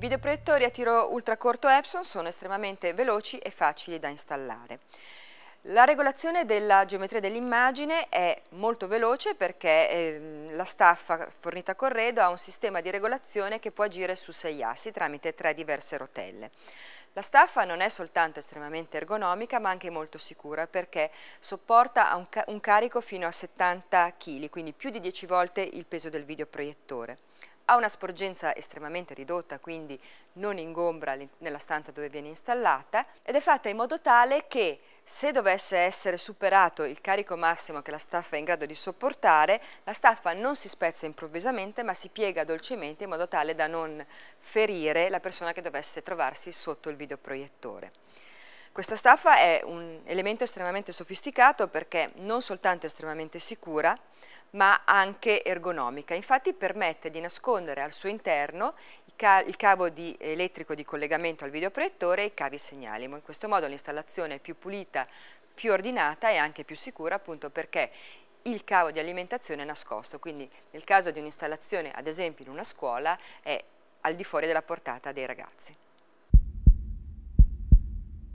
I videoproiettori a tiro ultracorto Epson sono estremamente veloci e facili da installare. La regolazione della geometria dell'immagine è molto veloce perché ehm, la staffa fornita a Corredo ha un sistema di regolazione che può agire su sei assi tramite tre diverse rotelle. La staffa non è soltanto estremamente ergonomica ma anche molto sicura perché sopporta un, un carico fino a 70 kg, quindi più di 10 volte il peso del videoproiettore ha una sporgenza estremamente ridotta, quindi non ingombra nella stanza dove viene installata ed è fatta in modo tale che se dovesse essere superato il carico massimo che la staffa è in grado di sopportare, la staffa non si spezza improvvisamente ma si piega dolcemente in modo tale da non ferire la persona che dovesse trovarsi sotto il videoproiettore. Questa staffa è un elemento estremamente sofisticato perché non soltanto è estremamente sicura, ma anche ergonomica. Infatti permette di nascondere al suo interno il cavo di elettrico di collegamento al videoproiettore e i cavi segnali. In questo modo l'installazione è più pulita, più ordinata e anche più sicura appunto perché il cavo di alimentazione è nascosto, quindi nel caso di un'installazione ad esempio in una scuola è al di fuori della portata dei ragazzi.